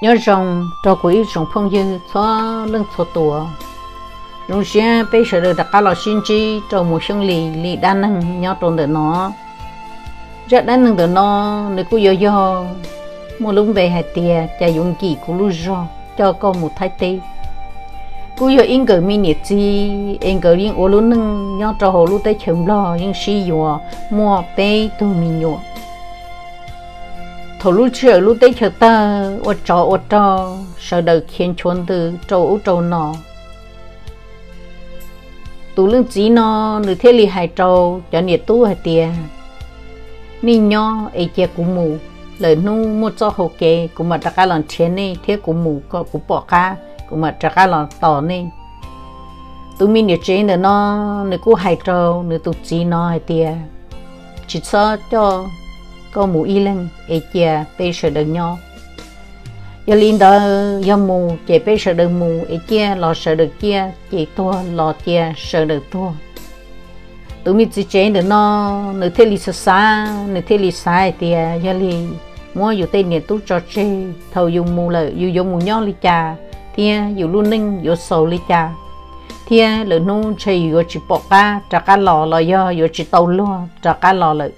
nhớ rồng cho quý rồng phong dư cho lưng cho tổ, rồng xe bây giờ được đặt lò sinh chi cho một sông lì lì đa nâng nhớ trộn được nó rất đa nâng được nó nếu cô yo yo một lúc về hai tia cha dùng kỳ của lu rò cho con một thái tê cô yo in cờ mi nhiệt chi in cờ liên ô lu nâng nhớ cho hồ lu tây chấm lo yên si yo mua bê tu mi nhọ thổ lũ chưa lũ tây chờ ta ô cho ô cho sợ đời khiến chốn từ trâu ô trâu nọ tú lưng chỉ nó nữ thế lì hai trâu cho nhiệt tú hai tia ni nho ấy chia cũng mù lời nu mua cho hồ kê cũng mà trả lòng chén này thế cũng mù có cũng bỏ cá cũng mà trả lòng tỏ này tụi mình nhiệt chế nữa nó nữ cú hai trâu nữ tú chỉ nó hai tia chỉ sợ cho có e mù y lên e chia bê sợ đơn nhau giờ linh đó giờ mù chỉ bê sợ đơn mù e chia lo sợ được chia chỉ thua lo chia sợ được thua tụi mình chỉ chế được nó nửa thế lý xa nửa thế lý sai thì à, giờ linh mua dù tên nhà tu cho chế thầu dùng mù lợi dù dùng mù nhau lý trà thì à, dù luôn ninh dù sầu lý trà thì à, lỡ nu chơi dù chỉ bỏ ca trả cá lò lò do dù chỉ tàu luôn trả cá lò lợi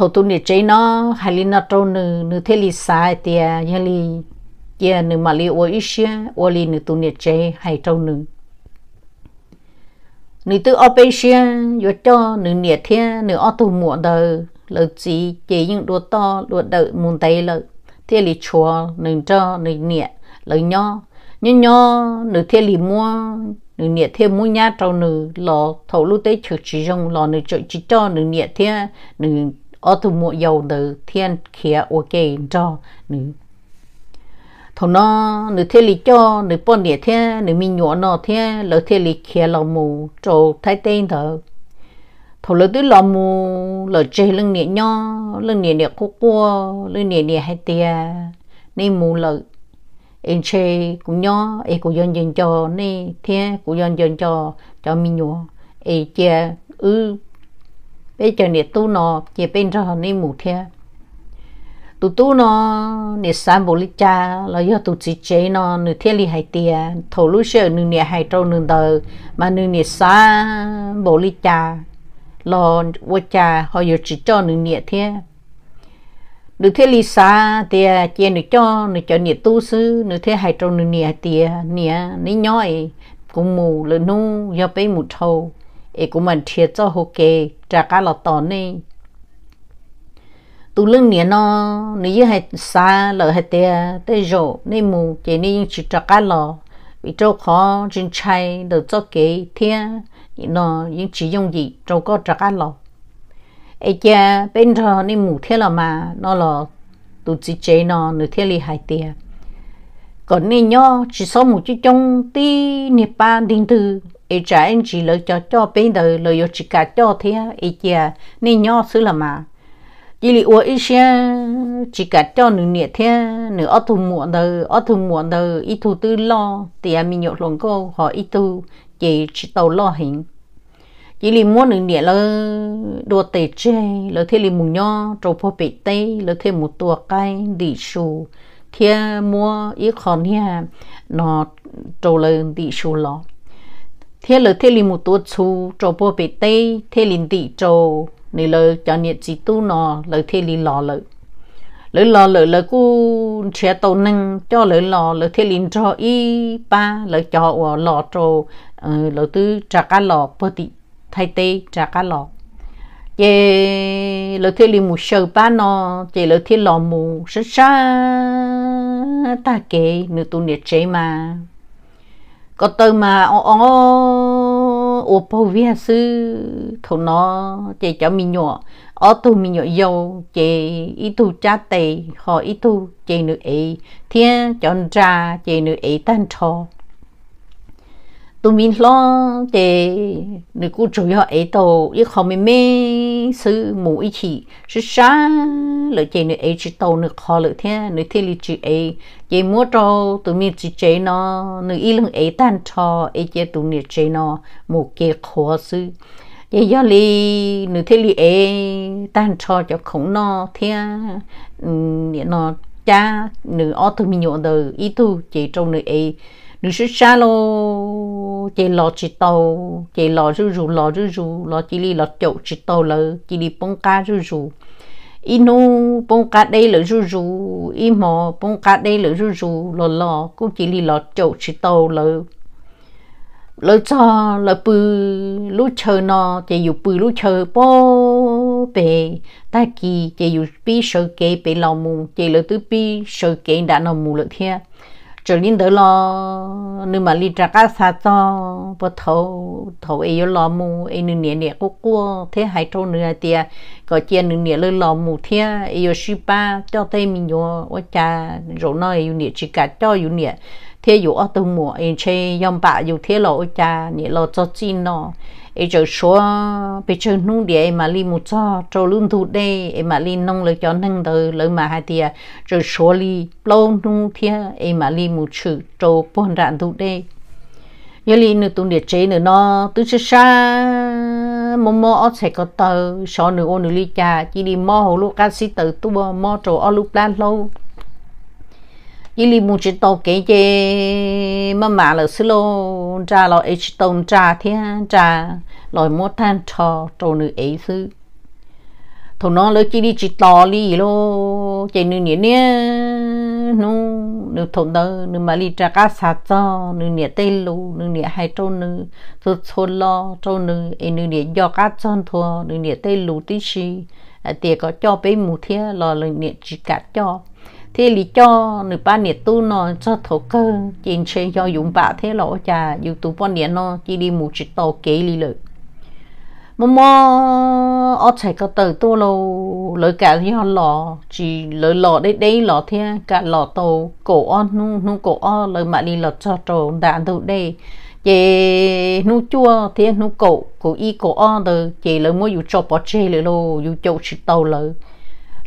thổ tu nè chế nó hay là nó trâu nư nư thế li sai tiề như li kia nư mà li ô xia ô li nư tu nè chế hay trâu nư nư tu ô bê xia yo cho nư nè thiên nư ô tu muộn đời lợi chỉ chế những đồ to đồ đợi muốn tay lợi thế li chùa nư cho nư nè lợi nho nho nho nư thế li mua nửa nhẹ thêm mũi nhát trâu nửa lò thầu lú tế chữ chỉ rong lò nửa chữ chỉ cho nửa nhẹ thêm nửa ở tụ mùa dầu từ thiên khía ô kê cho nữ thọ nó nữ thế lý cho nữ bọn địa thế nữ mình nhỏ nó thế lỡ thế lý khía lòng mù cho thái tên thở thọ lỡ tứ lòng mù lỡ chê lưng nhẹ nhó lưng nhẹ nhẹ khô cua lưng nhẹ nhẹ hai tia nên mù lỡ em chê cũng nhó em cũng dân dân cho nên thế cũng dân dân cho cho mình nhỏ em chia ư bây giờ nè tu nó chỉ bên cho họ nên mù thế tu tu nó nè sáng bồ lít cha là do tu chỉ chế nó nửa thiên lý hai tia thổ lũ sơ nửa nè hai trâu nửa đời mà nửa nè sáng bồ cha lo vợ cha họ giờ chỉ cho nửa nè thế nửa thiên lý xa tia chia nửa cho nửa cho nè tu sư nửa thiên hai trâu nửa nè tia nè nè nhói cũng mù lửa nu do bé mù thâu e của mình thiệt cho hồ kê trả cả là tỏ nè tụ lưng nè nó nếu như hay xa lỡ hay tê tê rộ nên mù chỉ nên chỉ trả cả là vì trâu khó chân chay được cho kê thiên nó những chỉ dùng gì trâu có trả cả là ai cha bên thờ nè mù thế là mà nó là tụ chỉ chế nó nửa thế li hai tiền còn nên nhớ chỉ số một chút trong tí nếp ba đình từ ý trả anh chỉ lợi cho cho bên đời lợi yêu chỉ cả cho thế ý chả à, nên nhỏ xứ là mà chỉ lì uống ít xe chỉ cả cho nửa nhẹ thế nửa ở thu muộn đời ở thu muộn đời ít thu tư lo thì em à, mình nhậu luôn cô họ ít thu chỉ chỉ tàu lo hình chỉ lì muốn nửa nhẹ là đồ tệ chê là thế lì mùng nho trâu phô bị tê là thế một tua cay đi xù thế à, mua ít còn nha nó trâu lên đi xù lọt thế là thế li một tổ chú cho bố bé tây thế li đi cho nè lỡ cho nhiệt chỉ tu nó lỡ thế li lò lỡ lỡ lò lỡ lỡ cú trẻ tàu năng cho lỡ lò lỡ thế li cho y ba lỡ cho ở lò cho ờ, lỡ tư trả cá lò bố tị thay tê trả cá lò chế lỡ thế li một sờ ba nó chế lỡ thế lò một sá sá ta kê nửa tu nhiệt chế mà có tôi mà ô ô ô bao vi hà sư thổ nó chị cho mình nhỏ ở tu mình nhỏ dâu chị ít tu cha tề họ ít tu chị nữ ấy thiên chọn ra chị nữ ấy tan thọ tụi mình lo để người cô chủ yếu ấy tàu yêu khó mê mê sư mù ý chỉ sư xa lợi chế nữ ấy chỉ tàu nữ khó lợi thế người thế lý chỉ ấy chế mua cho tụi mình chỉ chế nó nữ ý lưng ấy tan cho ấy chỉ tụi nữ chế nó mù kê khó sư chế do lý người thế lý ấy tan cho cho không nó thế nó cha người ở tụi mình nhớ đời ý tu chỉ trong người ấy xa lo, lo, chỉ chỉ 你是沙喽，这老知道，这老就如老就如老这里老就知道了，这里崩嘎就如。inu bông bông cá đây là rú rú mò bông cá đây là rú rú lò lò cũng chỉ li lò chậu chỉ tàu lo, lò cho lò bự lú chờ nó chỉ dụ bự lú chờ bó bề ta kỳ chỉ dụ bi sợ kê bề lò mù chỉ lò tứ bi sợ kê đã nó mù lợ thiệt cho linh đỡ lo nếu mà linh trả cá sa cho bố thầu thầu ấy lo mu ấy nửa nè nè cô cô thế hai trâu nửa tiề có chia nửa nè lo mu thế ấy yo ba cho tây mình yo cha rồi nói ấy nè chỉ cả cho ấy nè thế dụ ở tù mùa em chơi yom bạ dụ thế lộ cha nhị lộ cho chín nó em cho số bây giờ nung địa em mà li một cho cho luôn thu đây em mà li nông lời cho nâng từ lời mà hai tia cho số li lâu nung thế em mà li một chữ cho bốn rạn thu đây nhớ li nửa tụi địa chế nữa nó tụi sẽ sa mò mò sài gòn tờ so nửa ô nửa li cha chỉ đi mò hồ lúc cá sĩ tử tụi mò trổ ở lúc lan lâu ili mu chỉ tàu cái gì mà mà là xí lô cha lo ấy chỉ tàu cha thiên cha rồi mua than cho trâu nữ ấy xứ thằng nó lo chỉ đi chỉ tàu đi lo chạy nữ nhỉ nhé nó nữ thằng đó nữ mà li cha cá sạt cho nữ nhỉ tây lù nữ nhỉ hai trâu nữ rồi thôn lo trâu nữ ấy nữ nhỉ do cá chân thua nữ nhỉ tây lù tí xí à tiệc có cho bé mù thiên lo nữ nhỉ chỉ cả cho thế lý cho nửa ba nhiệt tu nó cho thổ cơ trên xe cho dùng bạ thế lỗ chả dù tu bao nhiêu nó chỉ đi một chiếc tàu kế lý lợi mà mà ở chạy có tờ tu lô lỡ cả thì họ lò chỉ lỡ lò đấy đấy lò thế cả lọ tàu cổ on nu nu cổ on lỡ mà đi lọ cho tàu đạn đâu đây chị nu chua thế nu cổ cổ y cổ on đời chị lỡ mua dù cho bỏ chế lỡ lô dù cho chỉ tàu lỡ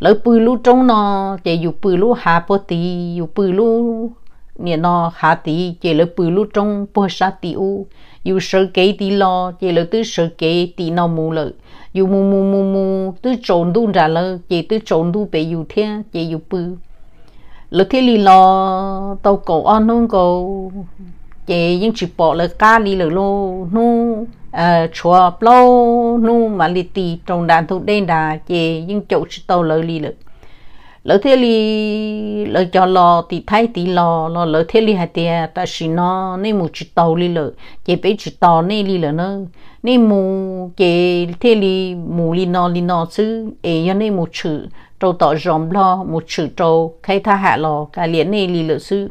lỡ bự lú trống nó chỉ dù bự lú hạ bơ tì dù bự lú nè nó hạ tì chỉ lỡ bự trống bơ sa tì u dù sợ kế tì lo chỉ lỡ tư sợ kế nó mù lợ dù mù mù mù mù tư trộn đu ra lỡ chỉ tư trộn đu bể dù thế chỉ dù bự lỡ thế lì tàu cổ ăn nông cổ chị những chị bỏ là cá li lử lô nu ờ, chua lâu nu mà li tì trong đàn thu đen đà chị những chỗ chị tàu lỡ li lử lỡ thế li lỡ cho lò thì thấy thì lò lò lỡ thế li hai tia ta xin nó nên một chị tàu li lử chị bé chị tàu nên li lử nữa nên mù chị thế li mù li nó li nó chứ ấy cho nên một chữ trâu tỏ rộng lo một chữ trâu khai thác hạ lò cái liền nên li lử chứ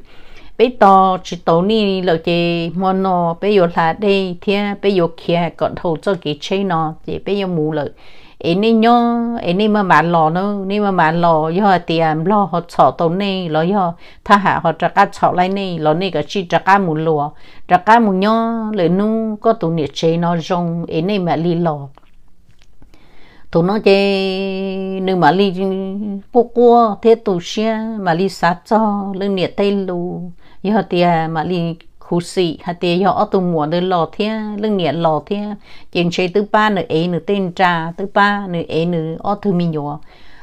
bây giờ chỉ tàu ni lợt chỉ mòn nó bây giờ là đây thì bây giờ kia còn thầu cho cái chế nó thì bây giờ mù lợi ấy nên nhớ ấy mà mà lò nó nên mà mà lò do tiền lo họ chọ tàu này lo do thà hạ họ trả cá chọ lại này lo này cái chỉ trả cá mù lò trả cá mù nhớ lợt nu có tụ nhiệt chế nó rong ấy mà li lò tụ nó chê nếu mà li bố cua thế tụ xe mà li sát cho lưng nhiệt tây lù giờ thì mà li khu sĩ hạt thì giờ tụ mua được lò thế lưng nhẹ lò thế trên chơi thứ ba nữa ấy nữa tên trà thứ ba nữa ấy nữa ở thứ mình rồi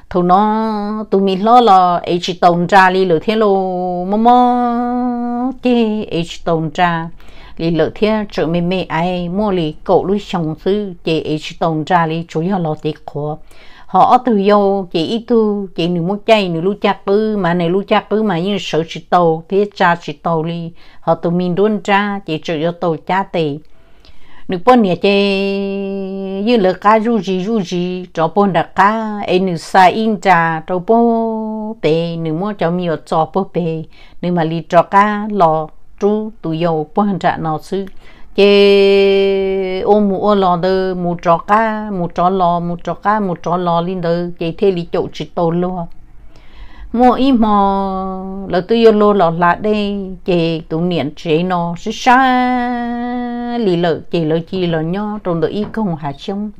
thầu nó tụi mình lo là ấy chỉ tồn trà li lửa thế lô mò mò chứ ấy chỉ tồn trà li lửa thế chỗ mình mẹ ai mua li cậu lui sống sư chứ ấy chỉ tồn trà li chủ yếu lo tiếc khó họ từ vô chị tu chị nữ muốn chay nữ lu cha bư mà này lu cha bư mà như sợ chỉ tàu thế cha chỉ tàu đi họ tụi mình đôn cha chị chỉ vô tàu cha tề nữ bọn nhà chê như là cá ru gì ru gì cho bọn đặc ca em nữ sa in cha cho bọn tề nữ muốn cho mi cho bọn tề nữ mà li cho cá lò chú tụi vô bọn trả nào xứ cái ôm mũ ô lò đơ mũ trò cá mũ trò lò mũ trò cá mũ trò lò linh đơ cái thế lý chỗ chỉ tổ luôn mua ít mò là tôi yêu lô lò lại đây chị tụ niệm chế nó sẽ xa lì lợ chị lợ chị lợ nho trong đời y không hạt xong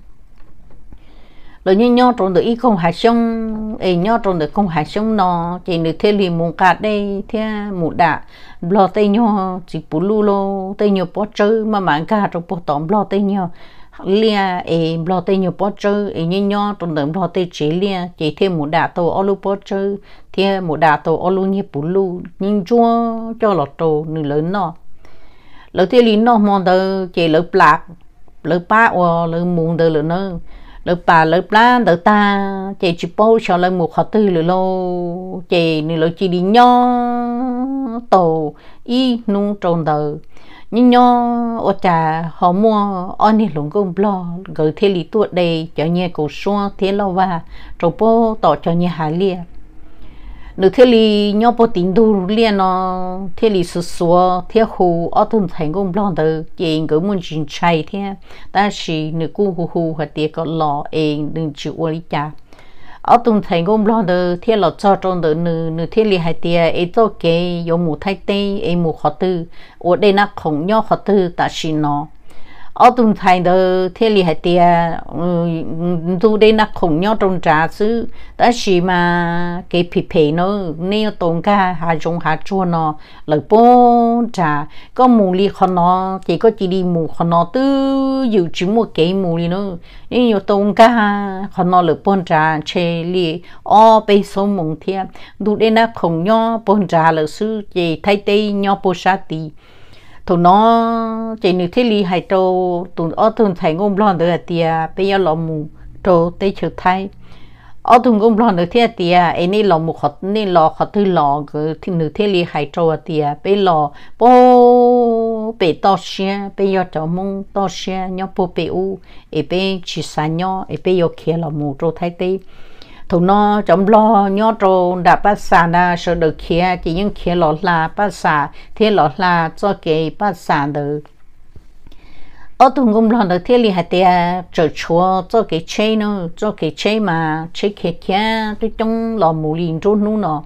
lợ như nho trong đời y không hạt xong ấy nho trong đời không hạt xong nó chị nữ thế lì mù cá đây thế mù đạ bỏ tây nhau chỉ bù lu lo tây nhau bỏ chơi mà mang cả trong bỏ tóm bỏ tây nhau lia e bỏ tây nhau bỏ chơi e nhau nhau trong đầm bỏ tây chỉ lia chỉ thêm một đà tàu olu bỏ chơi thêm một đà tàu olu như bù lu nhưng chúa cho lọt tàu nửa lớn nó lỡ thiên lý nọ mòn tờ chỉ lỡ plak lỡ pa o lỡ muôn tờ lỡ nơ lớp bà lớp lá lớp ta chạy chỉ bố cho lên một họ tư lửa lô chạy nửa lô chỉ đi nho tổ y nung trồn tờ nhưng nho ở trà họ mua ô nè lũng công lo gửi thế lý tuột đây cho nhẹ cổ xua thế lâu và trộp bố tỏ cho nhẹ hà liệt nếu thế thì nhau bộ tính đồ liền nó thế thì số số thế hồ ở trong thành công lòng đầu chỉ có muốn chỉnh chạy thế ta nếu cô hồ hoặc tiếc có lò em đừng chịu ổn cha ở trong thành công lòng đầu thế là cho trong đầu nếu nếu thế thì hay tiếc ấy cho cái có một thay thế ấy một họ tư ở đây nó không nhau họ tư ta chỉ ở tuần thành đó thế li hay tiền tu đây nó khủng nhau trong trà xứ ta chỉ mà cái phì phì nó nếu tồn ca hà dùng hà chua nó lợi bốn trà có mù li khó nó chỉ có chỉ đi mù khó nó tư dù chỉ một cái mù li nó nếu tồn ca khó nó lợi bốn trà chê li ở bây số mùng thiên tu đây nó khủng nhau bốn trà lợi xứ chỉ thay tây nhau bồ sát tì tụi nó chạy nước thế li hay trâu tụi ở tụi thấy ngôn lon được tiề bây giờ lò mù trâu tây chữ thay ở thôn ngôn lon được thế tiề anh ấy lò mù khọt nên lò khọt thứ lò cái thứ như thế li hay trâu tiề bây lò bố bê to xe bây giờ trâu mông to xe nhau bố bê u ấy bê chỉ sáng nhau ấy bê yêu kia lò mù trâu thay tây thủ nó trong lo nhớ trâu đã bác xã đã sợ được kia chỉ những kia lọt là bác xã thế lọt là cho cái bác xã được ở tụng công lo được thế li hạt tia trở chúa cho cái chế nó cho cái chế mà chế kia kia tôi trong lò mù liền trốn nu nó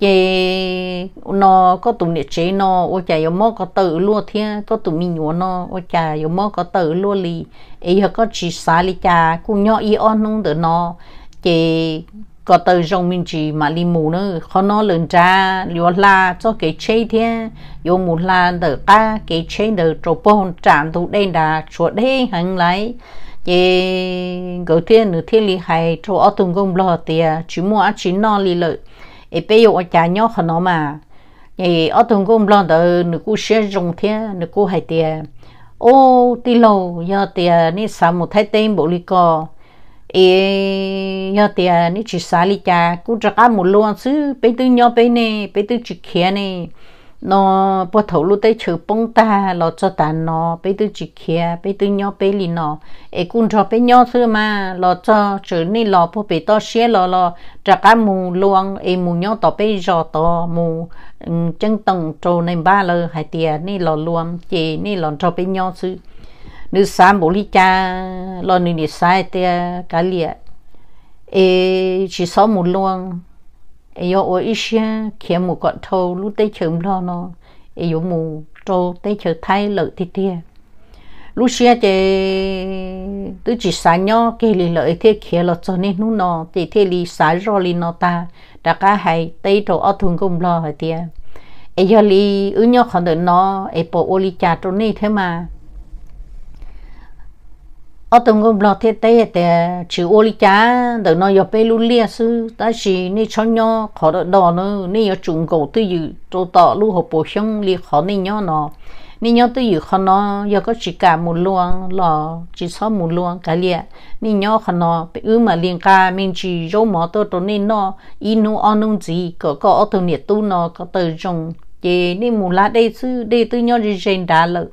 vậy nó có tụng địa chế nó ô chả có mò có tự lúa thế có tụng mình nhúa nó ô chả có mò có tự lúa li ấy có chỉ xả li cha cũng nhỏ y on nung được nó chị có từ trong mình chỉ mà li mù nữa khó nó lên cha liu la cho cái chế thế yo mù la được ta cái chế được trộn bông tràn tụ đen đà chuột đen hàng lại chị gửi thiên nửa thiên li hay cho ở từng công lo tiền chỉ mua ăn chỉ no li lợi ấy bây giờ cha nhóc khó nó mà chị ở từng công lo từ nửa cô sẽ dùng thiên nửa cô hay tiền ô tí lâu giờ tiền nên sao một thái tên bộ li co e yo te ni xài sali cha ku tra ka mu lo su pe tu nyo pe nè, pe tu chỉ khía nè, nó bắt đầu lúc tới chữ bông ta lo cho đàn nó bây tư chỉ khía, bây tư nhau bây lì nó ấy cũng cho bây nhau thôi mà lo cho chữ này lo po bây to xe lo lo trả cả mù luôn ấy mù nhau to bây giờ to mù ừ, chân tầng trâu này ba lơ hai tiền này lo luôn chỉ này lo cho bây nhau thôi nữ sáng bồ lý cha lo nữ nữ sai tê cá liệt ê chỉ sáu một luôn ê yo ở ít xe kia một con thâu lúc tê chấm lo nó ê yo mù trâu tê chờ thay lợi tê tê lúc xe tê tôi chỉ sáng nhau kê lì lợi thế kia là cho nên nó nó tê thế li sáng rồi lì nó ta đã cả hai tay trâu ở thùng cùng lo hỏi tê ê yo lì ư nhau khó được nó ê bộ ô lì cha trâu này thế mà ở tông gom lọt thiết tế, thế chữ ô li cá đỡ nó giờ bé luôn lia sư ta chỉ ni cho nhau khó đỡ đỏ nó ni giờ trùng cầu tư dự tổ tọ lu hộp bổ sung li khó ni nhau nó ni nhau tư dự khó nó giờ có chỉ cả một luồng là chỉ số một luồng cái lia ni nhau khó nó bé ư mà liên ca mình chỉ râu mỏ tôi tôi nên nó ăn onung gì có có ở tông nhiệt tu nó có từ trong chỉ ni mù lá đây sư đây tư nhau gì trên đá lợi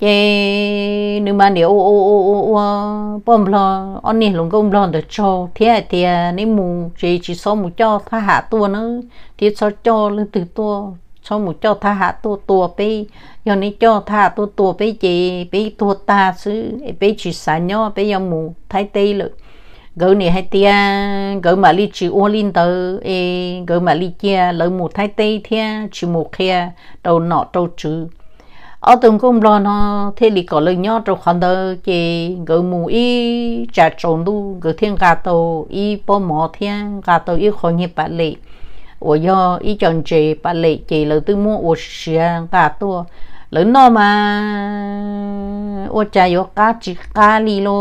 chế nếu mà nếu ô ô ô ô bom lo anh nè lồng công lo được cho thiệt thì nếu mù chỉ chỉ so mù cho tha hạ tua nữa thiệt so cho lên từ tua so mù cho tha hạ tua tua bé giờ này cho tha tua tua bé chỉ bé tua ta xứ bé chỉ xả nhau bé giờ mù thái tây lực gỡ nè hai tia gỡ mà li chỉ ô linh tờ gỡ mà li kia lỡ mù thái tây thiệt, chỉ mù kia đầu nọ đầu chữ ở ờ, từng cũng lo nó thế thì có lời nhớ rồi khoản đó chỉ người mù y trả trộn đu người thiên gà tàu y bó mỏ thiên gà tàu y khó nghiệp bạc lệ ủa do y chọn chế bạc lệ chế là tư mua ủa xe gà tàu lớn nó mà ủa trả yếu cá chỉ cá lì lô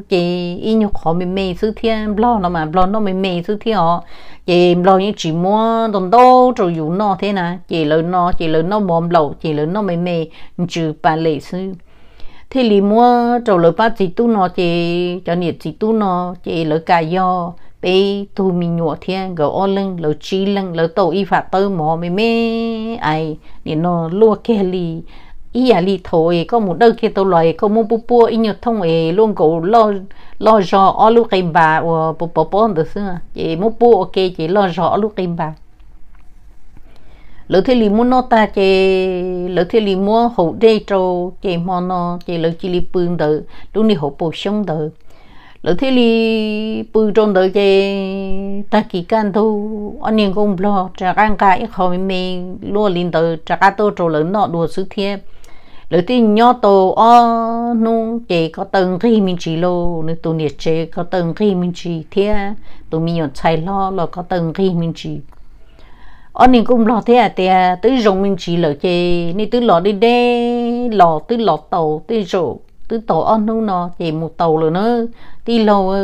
chị ý nhu khó mình mê sư thiên lo nó mà lo nó mình mê sư thiên họ chị lo những chị mua đồng đô cho dụ nó thế nè chị lớn nó chị lớn nó mồm lẩu chị lớn nó mình mê trừ bà lệ sư thế lì mua cho lỡ ba chị tu nó chị cho nhiệt chị tu nó chị lỡ cà do bé tu mình nhọ thiên gỡ ô lưng lỡ chi lưng lỡ tổ y phạt tơ mò mê mê ai nên nó lúa kê lì ý à li thổ ấy có một đôi kia tôi lời có một bố bố ý nhật thông ấy luôn cổ lo lo cho ở lúc cái bà ở ờ, bố bố bố được xưa chị một bố ok chị lo cho ở lúc cái bà lỡ thế li muốn nó ta chị lỡ thế li muốn hậu đê trâu chị mò nó chị lỡ chị li bưng đỡ lúc này hậu bổ sung đỡ lỡ thế li bưng trong đỡ chị ta kỳ can thu anh em cũng lo trả gan cái khỏi mình lo liền đỡ trả cái tôi trâu lớn nọ đùa sứ thiệp lời tí nhỏ tổ o nu chế có tầng khi mình chỉ lô nếu tụi nhiệt chế có tầng khi mình chỉ thế tụi mình nhọn chạy lo là có tầng khi mình chỉ ở nên cũng lo thế à thế tới dùng mình chỉ lời chế nên tới lo đi đê lo tới lo tàu tới rổ tới tàu ăn nu nó chế một tàu rồi nữa đi lô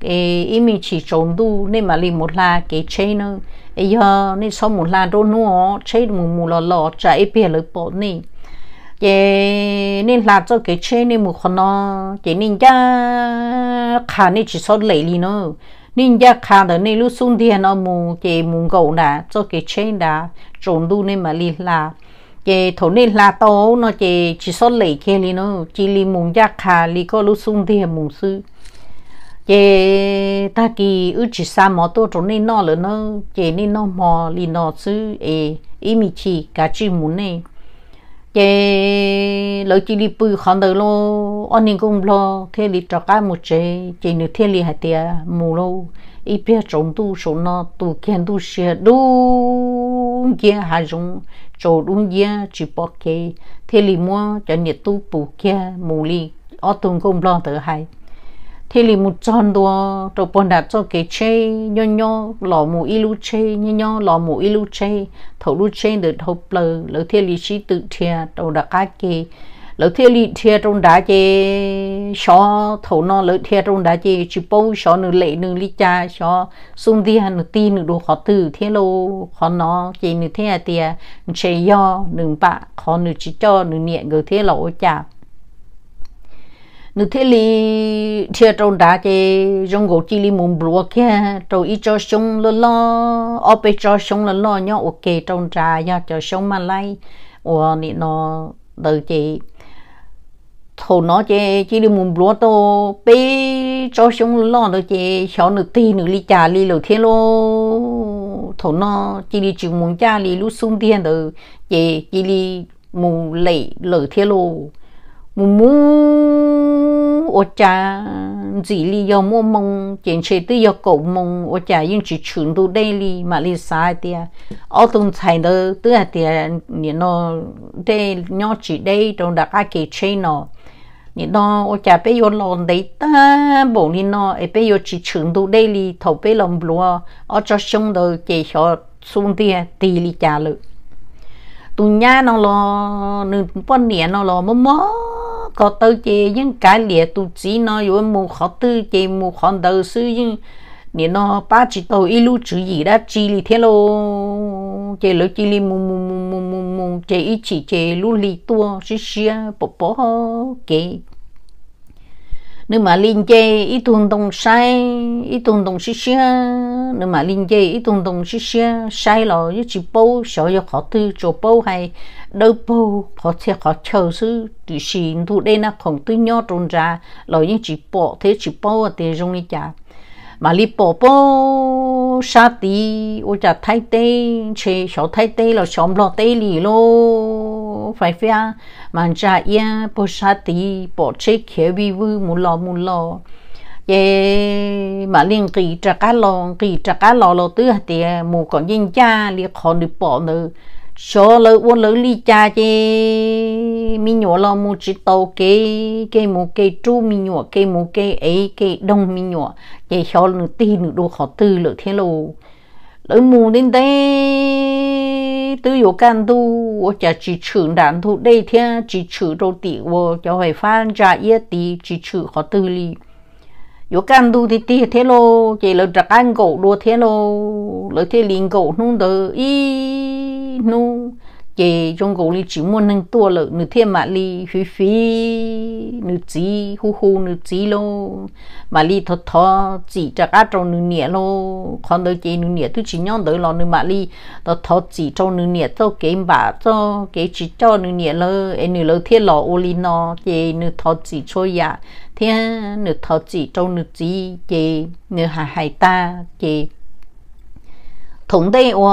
cái ý mình chỉ trốn đu nên mà liền một là cái chế nữa ấy giờ nên sau một là đôi nu chế một mù lọ lo chạy bìa lỡ bỏ này chị nên làm cho cái chuyện này một con nó chị nên cha khả nên chỉ số lấy đi nó nên cha khả đó nên lúc xuống tiền nó mù chị mù gấu nè, cho cái chuyện đã trộn đu nên mà đi là chị thổ nên là tố nó chị chỉ số lấy kia đi nó chỉ li mù cha khả li có lúc xuống tiền mù sư chị ta kỳ ư chỉ sa mò tô trộn nên nó lớn nó chị nên nó mò li nó sư ê ý mi chỉ cả chữ muốn này chế lỡ chỉ đi bự khăn đời lo anh em cũng lo thế đi cho cái một chế chế nửa thế đi hai tia mù lo ít biết trồng tu số nó tu kiến tu sửa đúng kia hai dùng chỗ đúng kia chỉ bỏ cái thế đi mua cho nhiệt tu bù kia mù li ở tuần cũng lo tới hay thế thì một tròn đùa đồ bọn đã cho cái che nho nho lò mù y che chê nho nho lò mù y lu chê thầu lu chê được thầu lờ lỡ thế thì chỉ tự thia đồ đã cá kê lỡ thế thì thia trong đá chê xó thầu nó lỡ thia trong đá chê chỉ bố xó nửa lệ nửa lý cha xó xung đi hà nửa ti nửa đồ khó từ thế lo khó nó chê nửa thế à tia chê do nửa bạ khó nửa chỉ cho nửa niệm gửi thế là ô chạp nếu thế li thiệt trong đá chế trong gỗ chỉ li muốn bùa kia trong ít cho sống lo lo ở bên cho sống lo lo nhau ok trong trà nhau cho sống mà lại và nị nó từ chế thầu nó chế chỉ li muốn bùa to bé cho sống lo lo được chế cháu nửa tí nửa li trà li lo thế lo thầu nó chỉ li chịu muốn trà li lúc xuống tiền được chế chỉ li muốn lấy lỡ thế lo muốn muốn 我家这里要么梦，坚持都要搞梦，我家用去全都那里嘛里啥的，儿童才能都啊的，你那得鸟只得都大家给吃呢。你那我家被要弄得哒，无你那也被要去全都那里头被弄不咯，我这想到介绍兄弟地里家了。tụi nhà nó lo nửa bốn niên nó lo mồm mồm có tớ chế những cái lìa tu chỉ nó yếu mù khó tư chế mù khó đầu sư nhưng nè nó ba chỉ tàu ít lưu chữ gì đã chỉ lì thế lô chế lỡ chỉ lì mù mù mù mù mù mù chế ít chỉ chế lu lì tua xí xí bố bố kế nếu mà linh chơi ít tuần đồng sai ít tuần đồng xí xí nếu mà linh chơi ít tuần đồng xí xí sai rồi chứ chỉ bố sợ cho khó tư cho bố hay đâu bố khó sẽ khó chờ sự tự xin thu đây là không tư nhỏ trốn ra rồi những chỉ bố thế chỉ bố thì dùng đi chả mà li bò bò sa tí ô chả thay tê chê sổ thay tê là sổ lọ tê lì lô phải phải à mà chả yên bò sa tí bò chê kia vi vư mù lo mù lo ye mà liên kỳ trả cá lo kỳ trả cá lo lo tứ thì mù còn yên cha li còn được bò nữa số lỡ uốn lỡ li cha chứ mi nhỏ lo mu chỉ tàu cái cái mu cái chu mi nhỏ cái mu cái ấy cái đông mi nhỏ vậy sau nữa ti nữa đồ họ tư lỡ thế lô lỡ mu đến đây tư yếu can tu 我家只吃南土那天只吃肉地我就会翻炸一地只吃好地里。有干都的地铁路，这了这干狗路铁路，了铁林狗弄的，咦。nu chị trong cổ li chỉ muốn nâng tua lợ nửa thiên mà li phí phí nửa chỉ hu hu nửa chỉ lô mà li thọ thọ chỉ cho cá trong nửa nhẹ lô còn đôi chị nửa nhẹ tôi chỉ nhon đôi lò nửa mà li thọ thọ chỉ trong nửa nhẹ cho cái bà cho cái chỉ cho nửa nhẹ lơ em nửa lơ thiên lò ô li nó chị nửa thọ chỉ cho ya thiên nửa thọ chỉ trong nửa chỉ chị nửa hải hải ta chị thùng đây ô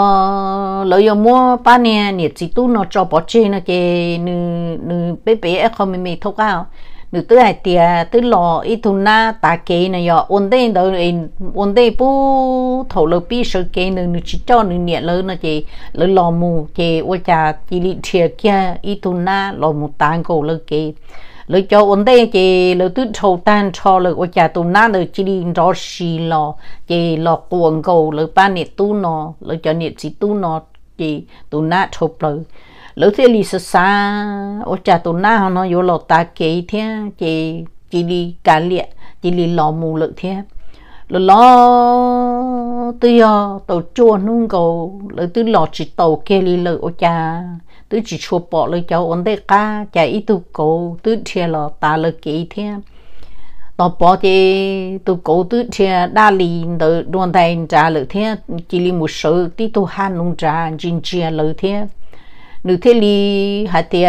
lỡ giờ mua ba nè nhiệt chỉ tu nó cho bỏ chê nó chê nư nư bé bé không mình mình thâu cao nư tư hai tia tư lò ít thùng na ta kê này giờ ổn đây đâu in ổn đây bu thầu lỡ bi sợ kê nư nư chỉ cho nư nhiệt lỡ nó chê lỡ lò mù chê ô cha chỉ li chia kia ít thùng na lò mù tan cổ lỡ kê lỡ cho ổn đây chị lỡ tự thầu tan cho lỡ ở nhà tụ na lỡ chỉ đi rõ xì lò chị lò cuồng cầu lỡ ba nè tu nó lỡ cho nè chỉ tu nó chị tụ na thầu lỡ lỡ thế lì sơ xa ở nhà tụ na nó vô lò ta kế thế chị chỉ đi cả liệt chỉ đi lò mù lỡ thế lỡ lo tự do tàu chua nung cầu lỡ tự lò chỉ tàu kia lì lỡ ở cha tôi chỉ chua bỏ lời cháu ổn đấy cả chạy ít tu cổ tôi chia lọ ta lời kỹ thế tao bỏ thì tu cổ tôi chia đa lì đỡ đoàn tay trả lời thế chỉ li một số tí tu han nung trả chính chia lời thế nữ thế li hạt thì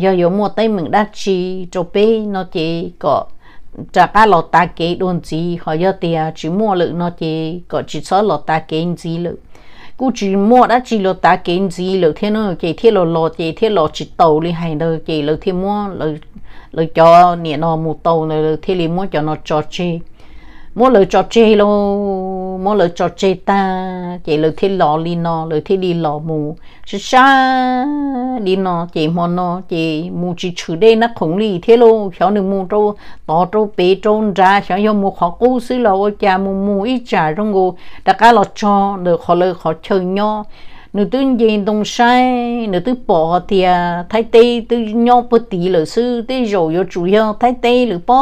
do yếu mua tay mình đã chi cho bé nó chỉ có trả cả lọ ta kế đoàn gì họ do thì chỉ mua lự nó chỉ có chỉ số lọ ta kế gì lự cú chỉ mua đã chỉ lo ta kiến gì lo thế nó chỉ thế lo lo chỉ thế lo chỉ tàu đi hành đâu chỉ lo thế mua lo lo cho nè nó một tàu rồi thế li mua cho nó cho chi mỗi lời cho chê lô mỗi lời cho chê ta chỉ lời thi lò li nó lời thi đi lò mù chứ xa đi nó chỉ mò nó chỉ mù chỉ chữ đây nó khổng lì thế lô cháu được mù trâu tỏ trâu bê trâu ra cháu yêu mù khó cố xứ lò ô chà mù mù ít chả trong ngô đã cá lò cho được khó lời khó chờ nhau nửa tư gì đông sai nửa tư bỏ thì thay tê tư nhau bất tí lỡ sư tê rồi yo chủ yếu thay tê lỡ bỏ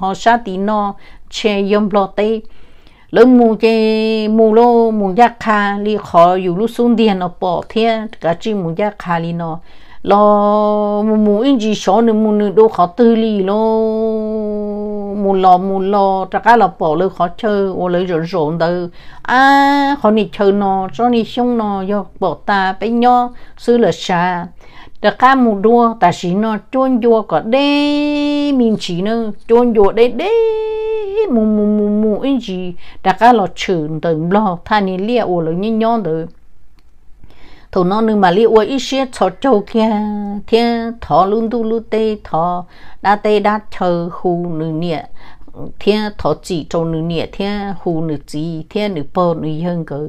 họ xa tí nó che yom lo tê lỡ mù che mù lô mù giác kha li khó dù lúc xung điện ở bỏ thế cả chi mù giác kha li nó lo mù mù in chỉ số nữa mù nữa đâu khó tư li lo mù lo mù lo chắc cái là bỏ lỡ khó chơi ô lỡ rộn rộn từ à khó ni chơi nó cho ni xong nó do bỏ ta bé nhỏ xứ là xa đặc cả mù đua ta chỉ nó trôn vô có đê mình chỉ nó trôn vô đê đê đi mù mù mù mù anh chị đã cả lọ chữ từ lo thay nè lia ô lọ nhí nhon từ Thôi nó nữa mà lia ô ít xe cho châu kia thiên thọ luôn tu lu tê thọ đã tê đã chờ hù nữ nè thiên thọ chỉ cho nữ nè thiên hù nữ chỉ thiên nữ bò nữ hơn cơ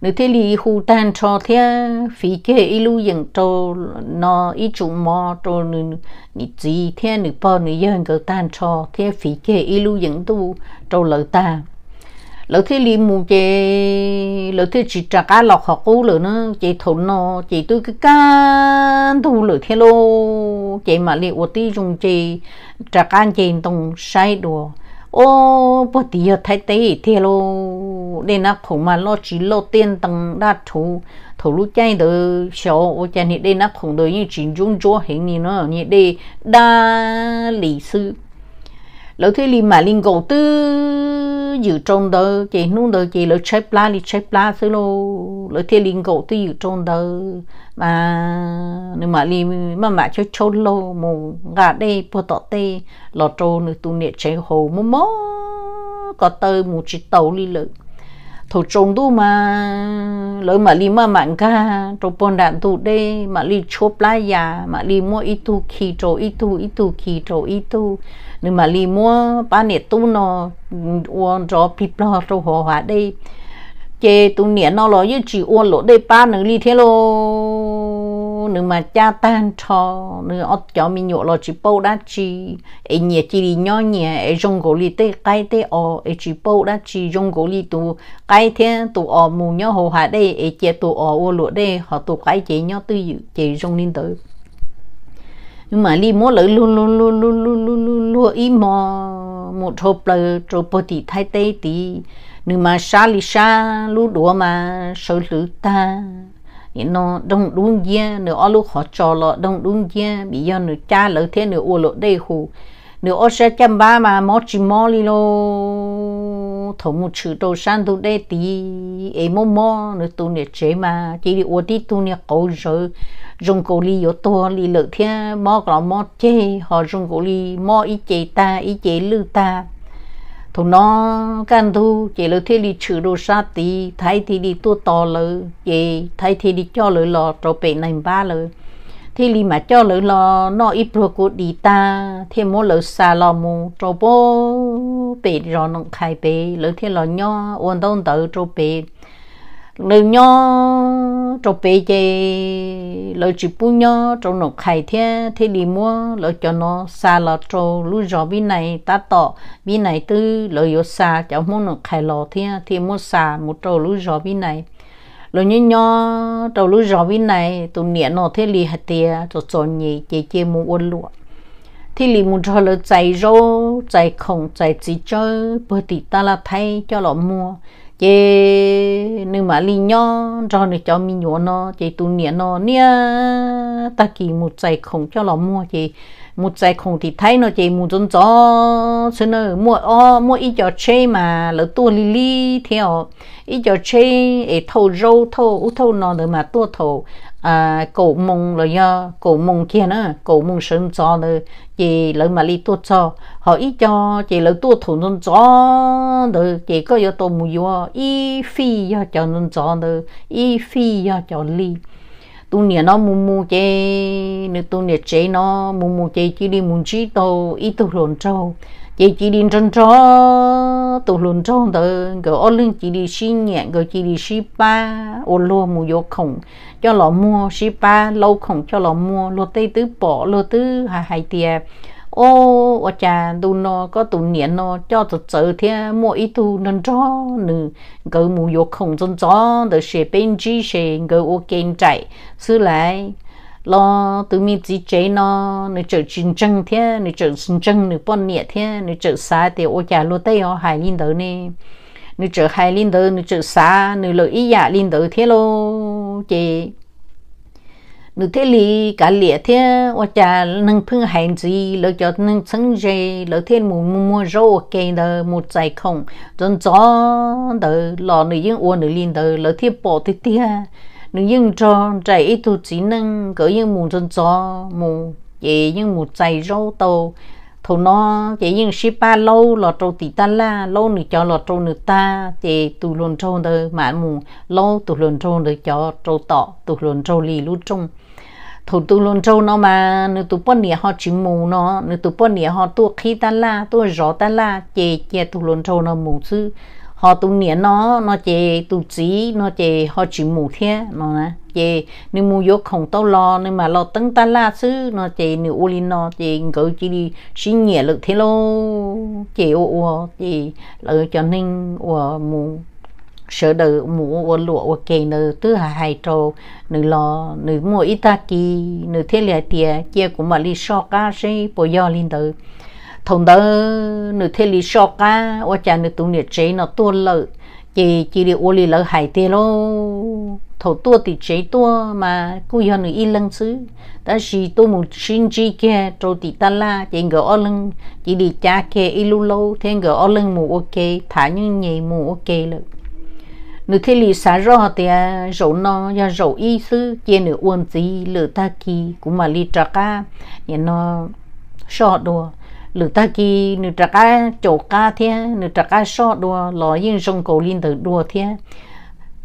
nếu thế li hu tan cho thế phí chế ilu yên cho nó ý chủ mò cho nữ nữ gì thế nữ bao nữ yên cái tan cho thế phí chế ilu yên tu cho lỡ ta lỡ thế li mù chế lỡ thế chỉ trả cá lọc học cũ lỡ nó chế thốn nó chế tôi cái cá thu lỡ thế lô chế mà li ô tí dùng chế trả cá chế tông sai đồ ô bữa tiệt thái tây thì lo nên là khổ mà lo chỉ lo tiền tăng đa thủ thủ lúc chạy từ sau ô chạy thì đây là khổng đời như chính chúng cho hình như nó như đây đa lý sư lỡ thế li mà linh gầu tư dự trong đó chị nung đó chị lỡ chép la li chép la xứ lô lỡ thế linh gầu tư dự trong đó mà nếu mà li mà mà cho chốt lô mù gà đây bò tọt tê lọ trâu nữa tu niệm chế hồ mò mò có tơ mù chỉ tàu li lợ thổ trồng tu mà lỡ mà li mà mặn ca trồng bồn đạn tu đê mà li chốp lá già mà li mua ít tu khi trổ ít tu ít tu khi trổ ít tu nếu mà li mua ba nè tu nó uống trọ pip nó trọ hòa hòa đây chế tu nè nó lo như chỉ uống lỗ đây ba nửa li thế lô nếu mà cha tan cho nếu ở cho mình nhổ lo chỉ bao đã chỉ ai nhẹ chỉ đi nhỏ nhẹ ai trong gỗ li tê cái tê ở ai chỉ bao đã chỉ trong gỗ li tu cái thế tu ở mù nhớ hồ hạ đây ai chỉ tu ở ô lụa đây họ tu cái chỉ nhớ tư dự chỉ trong linh tử nhưng mà li mỗi lỡ luôn luôn luôn luôn luôn luôn luôn luôn ý mò một hộp lỡ rồi bơ thì thay tê thì nhưng mà xa li xa lu đùa mà sợ lử ta nó đông đúng kia nữa ở lúc họ cho lọ đông đúng kia bây giờ nữa cha lỡ thế nữa ô lỡ đây hù nữa ở sẽ chăm ba mà mò chỉ mò đi lo thằng một chữ đầu sang tu đây tí em mò mò nữa tu nè chế mà chỉ đi ô đi tu nè cầu rồi dùng cầu li yếu to li lỡ thế mò gạo mò chế họ dùng cầu li mò ít chế ta ít chế lư ta thầu nó căn thu chỉ là thế đi trừ đồ sa tì thay thì đi tua to lợ chỉ thay thì đi cho lợ lò trò bể này ba lợ thì lì mà cho lợ lò nó ít pro cố đi ta thì mua lợ xa lò mù trò bể rồi nó khai bể lợ thế lò nho ôn đông tờ trò bể lỡ nhau cho bé chơi lỡ chỉ bu nhau cho nó khai thế thế đi mua lỡ cho nó xa lỡ cho lũ gió bên này ta tỏ bên này tư lỡ yếu xa cho mua nó khai lọ thế thì mua xa một trâu lũ gió bên này lỡ như nhau trâu lũ gió bên này tụi nhẹ nó thế lì hạt tia cho cho nhị chơi chơi mua uốn lụa thế lì một cho lỡ chạy rô chạy khổng chạy chỉ chơi bữa tì ta là thay cho lọ mua chị nếu mà li nhó cho nên cho mình nhó nó chị tu niệm nó nia ta kỳ một giày không cho nó mua chị một trái không thì thấy nó chỉ một trong gió cho nên mua o mua ít cho chê mà lỡ tua li li theo ít cho chê để thâu râu thâu ú thâu nó để mà tua thâu à cổ mông rồi nhá cổ mông kia nữa cổ mông sớm cho nữa chỉ lỡ mà li tua cho họ ít cho chỉ lỡ tua thâu trong gió nữa chỉ có yếu tố mua yếu ít phi cho trong gió nữa ít phi cho cho li tu nè nó mù mù chê nếu tu nè chê nó mù mù chê chỉ đi muốn chỉ tô ít tu lộn trâu chê chỉ đi trân tró tu lộn trâu tờ gỡ ô lưng chỉ đi xí nhẹ gỡ chỉ đi xí ba ô lô mù vô khổng cho lọ mua xí ba lâu khổng cho lọ mua lô tê tứ bỏ lô tứ hai hai tiệt ô ở cha tu nó có tu niệm nó cho tụt sợ thế mỗi ít tu nên cho nữ cái mù vô không chân cho để xe bên chỉ xe cái ô kiến chạy xứ lại lo tự mi chỉ chế nó nữ trở chiến tranh thế nữ trở chiến tranh nữ bận niệm thế nữ trở xa thì ô cha lo tây họ hại linh tử nè nữ trở hại linh tử nữ trở xa nữ lợi ý giả dạ linh tử thế lo, chị nếu thế thì cả lẽ thế và cha nâng phương hành gì lỡ cho nâng sân gì lỡ thế mù mù mù rô kê đờ mù chạy không chân gió đờ lò nữ yên uo nữ liên đờ lỡ thế bỏ thế thế nữ yên cho chạy ít tu chỉ nâng cỡ yên mù chân gió mù gì yên mù chạy rô tàu thầu nó chỉ những ship ba lâu là trâu tỷ ta la lâu nữa cho là trâu nữa ta chỉ tu luôn trâu đời mà mù lâu tu luôn trâu được cho trâu tọ tu luôn trâu lì lú trung thầu tu luôn trâu nó mà nữa tu bón nỉa họ chỉ mù nó nữa tu bón nỉa họ tua khí ta la tua rõ ta la chỉ chỉ tu luôn trâu nó mù chứ họ tu niệm nó nó chỉ tu trí nó chỉ họ chỉ mù thế nó nè chỉ nếu mù yếu không tao lo nên mà lo tấn ta la chứ nó chỉ nếu u linh nó chỉ cứ chỉ đi xin nhẹ lực thế lo chỉ ô ô chỉ lợi cho nên ô mù sợ đời mù ô lụa ô kề nữ tứ hà hai trâu nữ lo nữ mua ít ta kỳ nữ thế là tiền chia của mà li so cá sĩ bồi do linh tử thông đó nửa thế lý sọ cá ở cha nửa tu nửa chế nó tua lợ chỉ chỉ đi ô lì lợ hải tê lô thầu tua thì chế tua mà cứ giờ nửa y lăng xứ ta chỉ tu một sinh chi kia trâu thì ta la chỉ ngỡ ô lưng chỉ đi cha kia y lâu lâu thế ngỡ ô lưng mù ok thả những nhì mù ok lợ nửa thế lý xa rõ thì rổ nó ya rổ y sư chia nửa uốn gì lửa ta kỳ cũng mà li trà ca nên nó sợ đùa lữ ta kỳ nửa trạc á chỗ cá thế nửa trạc á sọ đua lò yên sông cầu linh tử đua thế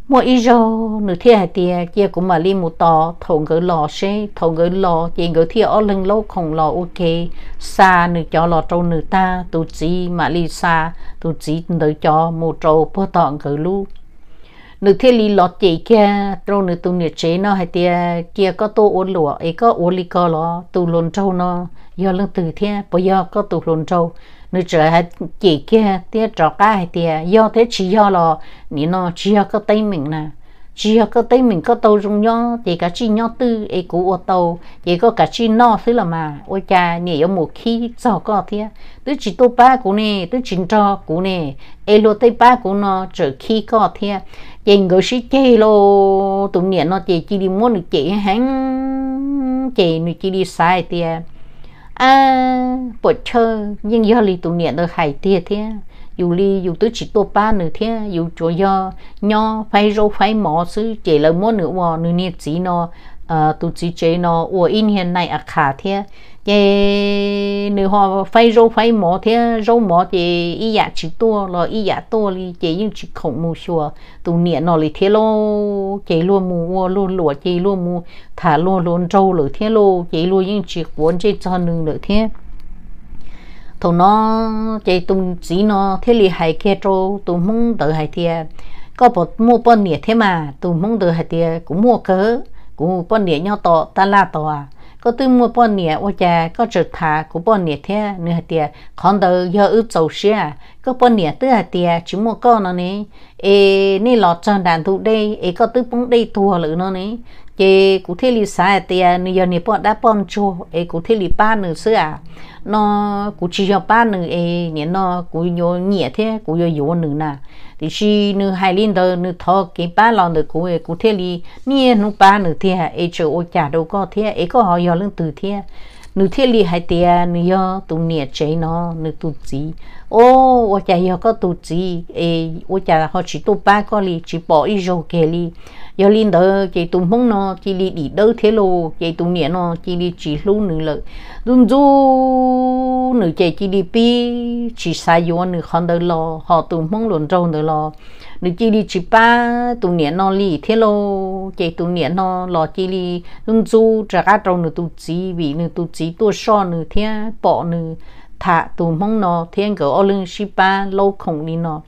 mỗi ít giờ nửa thế hệ tiề kia cũng mà linh một tò thầu gửi lò xe thầu gửi lò chỉ gửi thế ở lưng lâu không lò ok xa nửa cho lò trâu nửa ta tụ chỉ mà li xa tụ chỉ nửa cho một trâu bơ tọn gửi lu nửa thế li lò chị kia trâu nửa tu nửa chế nó hay tiề kia có tô uốn lụa ấy có uốn li co lò tu lồn trâu nó giờ lúc từ thiên bây giờ có tụ lộn trâu nếu trở lại chỉ kia tia trọ cái tia do thế chỉ do lo, nị nó chỉ do có tay mình nè chỉ do có tay mình có tàu dùng nhau thì cả chi nhau tư ấy cũ ô tàu chỉ có cả chi no thứ là mà ôi cha nị ở một khi sao có thế tứ chỉ tô ba của nè tứ chỉ cho của nè ấy lô tay ba của nó trở khi có thế chỉ người sĩ chơi lô tụng niệm nó chỉ chỉ đi muốn được chỉ hắn chỉ người chỉ đi sai tiền à bộ chơi nhưng do lì tụ niệm được hải tiệt thế dù li dù tới chỉ tổ ba nữa thế dù chỗ do nho phải rau phải mỏ sư chỉ là mua nữa mà nữa niệm chỉ nó à ờ, tụ chỉ chế nó ở in hiện nay à khá thế chị nữ họ phải rau phải mỏ thế rau mỏ chị ý giả chỉ to là ý giả to thì chị nhưng chỉ không mua xua tụ niệm nó thì thế lo chị luôn mua luôn lúa chị luôn mua thả luôn luôn rau lửa thế lo chị luôn nhưng chỉ cuốn chị cho nương lửa thế tụ nó chị tụ chỉ nó thế li hay kia trâu tụ mong tự hay thiệt có một mua bao nhiêu thế mà tụ mong tự hay thiệt cũng mua cớ cũng bao nhiêu nhau to ta la to à có tư mua bao nhiêu ô cha có trực thà có bao nhiêu thế nữa tiệt còn đầu giờ ướt dầu xe có bao nhiêu tư hạt tiệt chỉ mua con nó nè ê nè lọt cho đàn thu đây ê có tư bông đây thua lử nó nè chị cụ thể là sai thì giờ này bọn đã bọn cho ấy cụ thể là ba nữa xưa à nó cụ chỉ cho ba nữa ấy nên nó cụ nhớ nhẹ thế cụ nhớ yếu nữa nè thì khi nữ hai linh đó nữ thọ cái ba lòng được cụ cụ thể là nhẹ nó ba nữa thế ấy chỗ ôi cha đâu có thế ấy có họ yếu lưng từ thế nữ thiết li hai tia nữ yo tụ nè chế nó nữ tụ gì ô ô chả yo có tụ gì ê ô chả họ chỉ tụ ba có li chỉ bỏ ít rồi kề li yo linh đó chỉ tụ mông nó chỉ li đi đâu thế lô chỉ tụ nè nó chỉ li chỉ lu nữ lợi dùm du nữ chế chỉ đi pi chỉ sai yo nữ không đỡ lo họ tụ mông luôn trâu nữa lo nếu chỉ đi chỉ ba tụ niệm nó lì thế lô chạy tụ niệm nó lo chỉ đi lung du trả cá trâu nữa tụ chỉ vì nữa tụ chỉ tua so nữa thế bỏ nữa thả tụ mong nó thiên cỡ ô lưng chỉ ba lâu không đi nó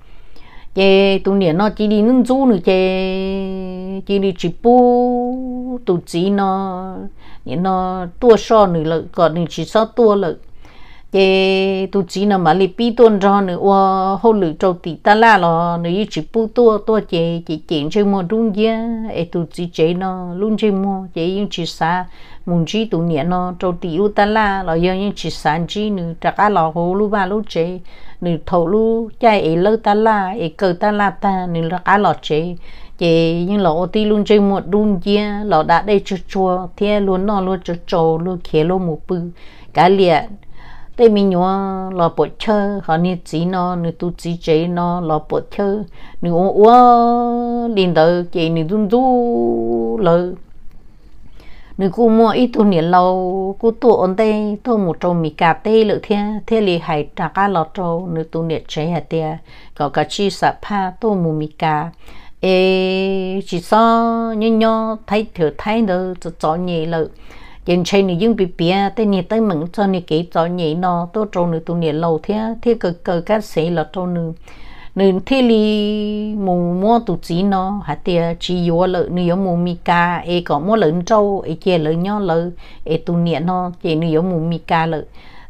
chạy tụ niệm nó chỉ đi lung du nữa chạy chỉ đi chỉ bu tụ chỉ nó nó tua so nữa lợi còn nữa chỉ so tua lợi ye tu chỉ nó mà li pi tuôn cho nữa ô hô lử trâu tì ta la lo nữa chỉ bu tua tua chị chỉ chuyện chơi mua đúng kia e tu chỉ chơi nó luôn chơi mua chị những chỉ sa muốn chỉ tu niệm nó trâu tì u ta la lo giờ những chỉ sa chỉ nữa chắc ai lo hồ lu ba lu chơi nữa thầu lu chạy e lơ ta la e cờ ta la ta nữa là ai lo chơi chị những lỗ ti luôn chơi mua đun kia lỗ đã đây chua chua thế luôn nó luôn chua chua luôn khé luôn một bự cá liền đây mình nhớ lo bộ chơ họ ni chỉ nó ni tu chỉ chế nó lo bộ chơ ni ô ô liền đỡ chị ni tu tu lợ ni cô mua ít tu niệm lâu cô tu ổn tê tu một trâu mì cà tê lợ thia thế li hải trả cá lò trâu ni tu niệm chế hạt tia có cả chi sạp ha tu mù mì cà ê chỉ so nhớ nhớ thấy thử thấy được cho cho nhẹ lợi dân chơi này dân bị bia thế này tới mừng cho này kỹ cho nhị nó tôi trâu nữa tôi nhẹ lâu thế thế cơ cơ các sĩ là trâu nữa nên thế li mù mua tụ chỉ nó hả tia chỉ vô lợ nữ mù mi ca e có mua lớn trâu e kia lớn nhau lợ e tụ nhẹ nó chỉ nữ mù mi ca lợ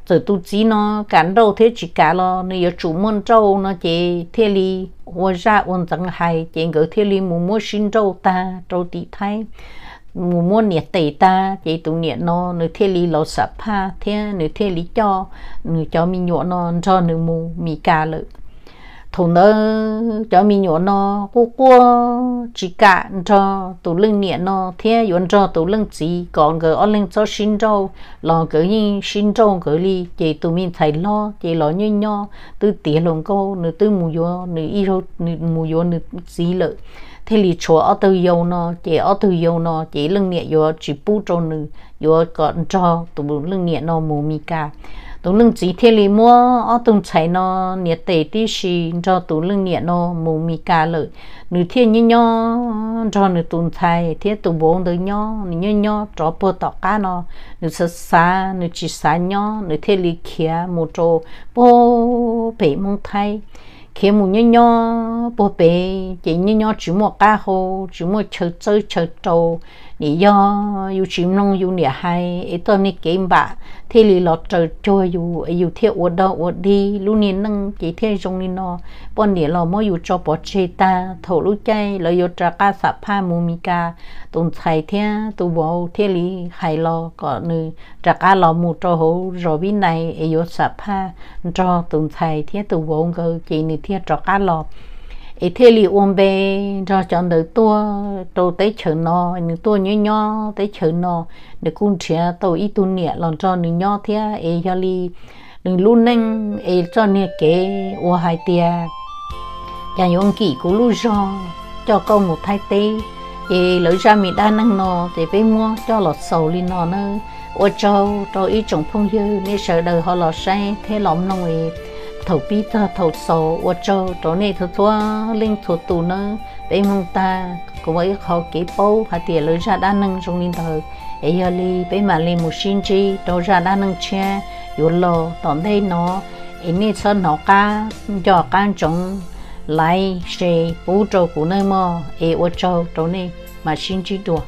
giờ tu chỉ nó cán đầu thế chỉ cả lo nó giờ chủ mua trâu nó chỉ thế li hoa ra ôn chẳng hay chỉ ngỡ thế li mù mua sinh trâu ta trâu tỷ thái mùa mua nhiệt tệ ta chỉ tụ nhiệt nó nửa thế lý lẩu sập ha thế nửa thế lý cho nửa cho mi nhọ nó cho nửa mù mi cà lự thủ nó cho mi nhọ nó cua cua chỉ cả cho tụ lưng nhiệt nó thế yon cho tụ lưng chỉ còn gỡ ở lưng cho sinh cho lò gỡ như xin cho gỡ đi chỉ tụ mi thấy lo chỉ lo như nhau từ tiền lồng câu nửa từ mù yo nửa ít hốt nửa mù yo nửa gì lợi thế lì chúa ở từ yêu nó chỉ ở từ yêu nó chỉ lưng nhẹ yo chỉ bu cho nữ yo còn cho tụ lưng nhẹ nó mù mi cả tụ lưng chỉ thế lì mua ở từng chạy nó nhẹ tệ tí xì cho tụ lưng nhẹ nó mù mi cả lợi nữ thiên như nhó cho nữ tụ chạy thiên tụ bốn đứa nhó nữ như nhó cho bơ tọ cá nó nữ sợ xa nữ chỉ xa nhó nữ thiên lì kia một chỗ bố bể mông thay khi mu nhớ nhớ bố bé chỉ nhớ nhớ chỉ mua cá hồ chỉ mua chơi chơi chơi trâu 你要有钱弄有你还一到你给吧，thế lì lọt trời chơi dù dù theo ở đâu ở đi lúc này nâng chỉ theo trong này nó bọn này là mới dù cho bỏ chê ta thổ lúc chơi là dù trả ca pha mù mi ca tụng thầy thế tụ bộ thế lì hay lo có nữ trả ca lo mù cho hổ rồi bên này ấy dù sạp pha cho tụng thầy thế tụ bộ ngờ chỉ nữ thế trả ca lo ấy thế li ôm bé cho cho được tua đầu tới chở nó nữ tua nhỏ nhỏ tới chở nó để cung chia tàu ít tu nhẹ lòng cho nữ nhỏ thế ấy cho li nữ luôn nâng ấy cho nhẹ kế ô hai tia nhà yong kỹ cũng lu cho cho câu một thái tế thì lỡ ra mình đa năng nó thì phải mua cho lọt sầu lên nó nữa ô cho cho ít trồng phong dư nên sợ đời họ lọt sai thế lòng nông ấy thầu bi ta thầu sổ và cho chỗ này thua thua linh thuật tù nó để mong ta cũng ấy khó kỹ bố và tiền lưỡi ra đa năng trong linh thờ ấy giờ li bé mà li một xin chi đâu ra đa năng che yếu lò tổn thấy nó ấy nên sao nó ca cho can trọng lại sẽ bố trâu của nơi mò ấy và cho chỗ này mà xin chi đùa